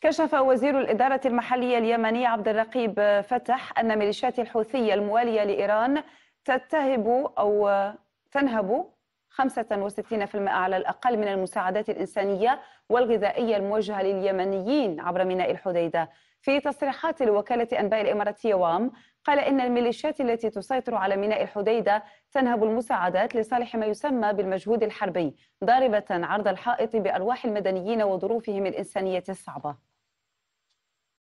كشف وزير الإدارة المحلية اليمني عبد الرقيب فتح أن ميليشيات الحوثية الموالية لإيران تتهب أو تنهب 65% على الأقل من المساعدات الإنسانية والغذائية الموجهة لليمنيين عبر ميناء الحديدة في تصريحات لوكالة أنباء الإماراتية وام قال إن الميليشيات التي تسيطر على ميناء الحديدة تنهب المساعدات لصالح ما يسمى بالمجهود الحربي ضاربة عرض الحائط بأرواح المدنيين وظروفهم الإنسانية الصعبة